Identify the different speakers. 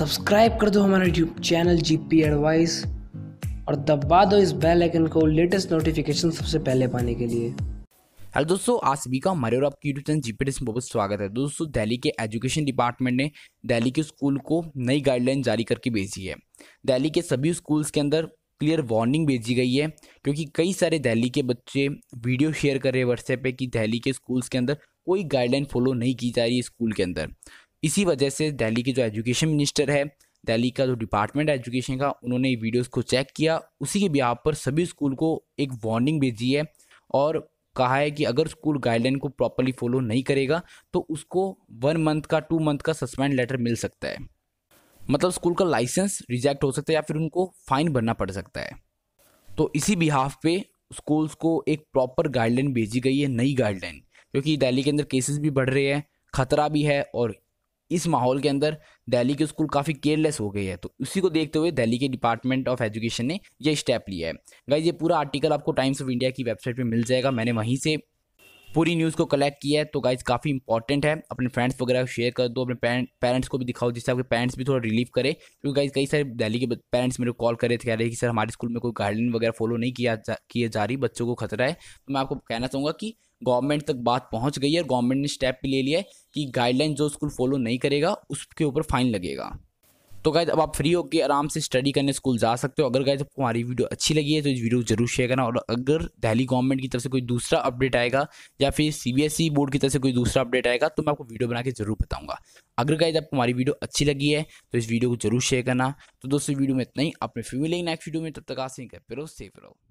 Speaker 1: subscribe कर दो हमारा YouTube channel G P advice और दबा दो इस बेल आइकन को लेटेस्ट नोटिफिकेशन सबसे पहले पाने के लिए
Speaker 2: हेलो दोस्तों आज सभी का हमारे और आपके यूट्यूब चैनल जीपीएस में बहुत स्वागत है दोस्तों दिल्ली के एजुकेशन डिपार्टमेंट ने दिल्ली के स्कूल को नई गाइडलाइन जारी करके भेजी है दिल्ली के सभी स्कूल्स के अंदर क्लियर वार्निंग भेजी गई है क्योंकि कई सारे दिल्ली के बच्चे वीडियो शेयर कर रहे हैं व्हाट्सएप पे कि दिल्ली के स्कूल्स के अंदर कोई गाइडलाइन फॉलो नहीं की जा रही है स्कूल के अंदर इसी वजह से दिल्ली के जो एजुकेशन मिनिस्टर है दिल्ली का जो डिपार्टमेंट एजुकेशन का उन्होंने वीडियोस को चेक किया उसी के बिहार पर सभी स्कूल को एक वार्निंग भेजी है और कहा है कि अगर स्कूल गाइडलाइन को प्रॉपरली फॉलो नहीं करेगा तो उसको वन मंथ का टू मंथ का सस्पेंड लेटर मिल सकता है मतलब स्कूल का लाइसेंस रिजेक्ट हो सकता है या फिर उनको फाइन भरना पड़ सकता है तो इसी बिहाफ पे स्कूल्स को एक प्रॉपर गाइडलाइन भेजी गई है नई गाइडलाइन क्योंकि दिल्ली के अंदर केसेस भी बढ़ रहे हैं खतरा भी है और इस माहौल के अंदर दिल्ली के स्कूल काफ़ी केयरलेस हो गए हैं तो उसी को देखते हुए दिल्ली के डिपार्टमेंट ऑफ एजुकेशन ने यह स्टेप लिया है गाइज ये पूरा आर्टिकल आपको टाइम्स ऑफ इंडिया की वेबसाइट पर मिल जाएगा मैंने वहीं से पूरी न्यूज़ को कलेक्ट किया है तो गाइज काफ़ी इंपॉर्टेंट है अपने फ्रेंड्स वगैरह शेयर कर दो अपने पेरेंट्स को भी दिखाओ जिससे आपके पेरेंट्स भी थोड़ा रिलीफ करें क्योंकि गाइज कई सारे दिल्ली के पेरेंट्स मेरे को कॉल कर रहे थे कह रहे कि सर हमारे स्कूल में कोई गाइडलाइन वगैरह फॉलो नहीं किया जा, किया जा रही बच्चों को खतरा है तो मैं आपको कहना चाहूँगा कि गवर्नमेंट तक बात पहुँच गई है और गवर्नमेंट ने स्टेप भी ले लिया है कि गाइडलाइन जो स्कूल फॉलो नहीं करेगा उसके ऊपर फाइन लगेगा तो गाइज अब आप फ्री होकर आराम से स्टडी करने स्कूल जा सकते हो अगर गाइज आपको हमारी वीडियो अच्छी लगी है तो इस वीडियो को जरूर शेयर करना और अगर दिल्ली गवर्नमेंट की तरफ से कोई दूसरा अपडेट आएगा या फिर सीबीएसई बोर्ड e की तरफ से कोई दूसरा अपडेट आएगा तो मैं आपको वीडियो बना के जरूर बताऊंगा अगर गाइज आपको हमारी वीडियो अच्छी लगी है तो इस वीडियो को जरूर शेयर करना तो दोस्तों वीडियो में इतना ही अपने फिर मिलेंगे नेक्स्ट वीडियो में तब तक आ सीख रहो सेफ रहो